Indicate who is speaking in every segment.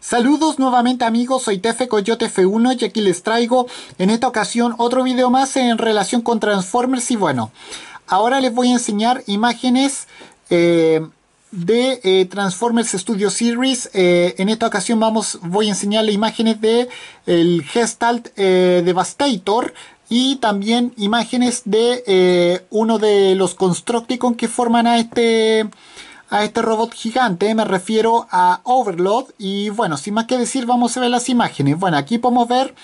Speaker 1: Saludos nuevamente amigos, soy Tefe Coyote F1 y aquí les traigo en esta ocasión otro video más en relación con Transformers y bueno, ahora les voy a enseñar imágenes eh, de eh, Transformers Studio Series. Eh, en esta ocasión vamos, voy a enseñarle imágenes de el Gestalt Devastator y también imágenes de uno de los Constructicon que forman a este a este robot gigante, me refiero a Overload y bueno, sin más que decir vamos a ver las imágenes. Bueno, aquí podemos ver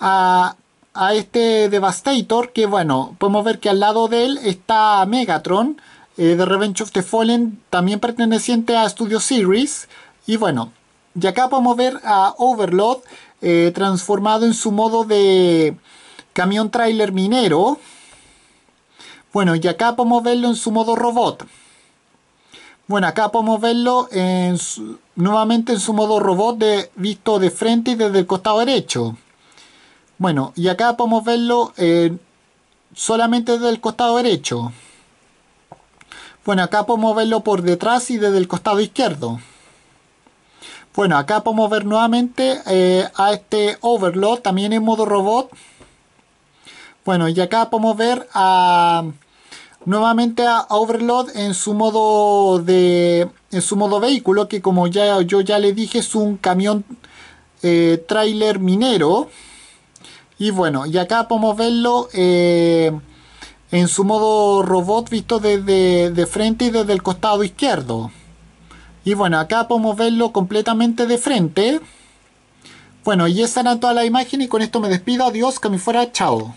Speaker 1: a, este Devastator que bueno, podemos ver que al lado de él está Megatron eh, de Revenge of the Fallen, también perteneciente a Studio Series y bueno, y acá podemos ver a Overload eh, transformado en su modo de camión trailer minero. Bueno, y acá podemos verlo en su modo robot. Bueno, acá podemos verlo nuevamente en su modo robot visto de frente y desde el costado derecho. Bueno, y acá podemos verlo eh, solamente desde el costado derecho. Bueno, acá podemos verlo por detrás y desde el costado izquierdo. Bueno, acá podemos ver nuevamente eh, a este Overlord, también en modo robot. Bueno, y acá podemos ver a nuevamente a Overload en su modo de en su modo vehículo que como ya yo ya le dije es un camión eh, trailer minero y bueno y acá podemos verlo eh, en su modo robot visto desde de frente y desde el costado izquierdo y bueno acá podemos verlo completamente de frente bueno y esa era toda la imagen y con esto me despido adiós que me fuera chao